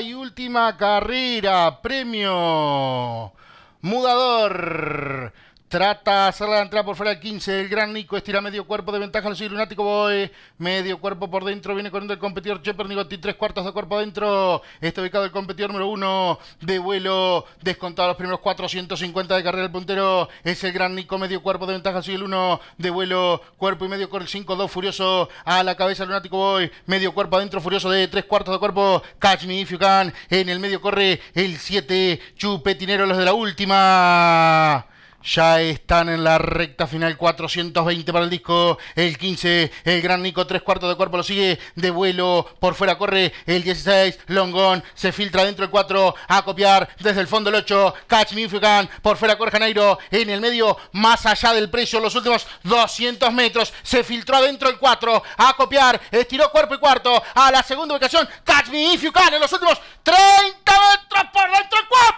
y última carrera. Premio Mudador. Trata de hacer la entrada por fuera del 15. El gran Nico estira medio cuerpo de ventaja. al Lunático Boy. Medio cuerpo por dentro. Viene corriendo el competidor Chopper Nigotti. Tres cuartos de cuerpo adentro. Está ubicado el competidor número uno de vuelo. Descontado los primeros 450 de carrera. del puntero es el gran Nico. Medio cuerpo de ventaja. Sigue el uno de vuelo. Cuerpo y medio corre el 5-2. Furioso a la cabeza. Lunático Boy. Medio cuerpo adentro. Furioso de tres cuartos de cuerpo. Catch me if you can. En el medio corre el 7. Chupetinero los de la última. Ya están en la recta final 420 para el disco. El 15, el gran Nico, tres cuartos de cuerpo lo sigue. De vuelo, por fuera corre el 16. Longón se filtra dentro del 4. A copiar desde el fondo el 8. Catch Me can, por fuera corre Janeiro. En el medio, más allá del precio, los últimos 200 metros. Se filtró adentro el 4. A copiar, estiró cuerpo y cuarto. A la segunda ubicación, Catch Me can, en los últimos 30 metros por dentro del 4.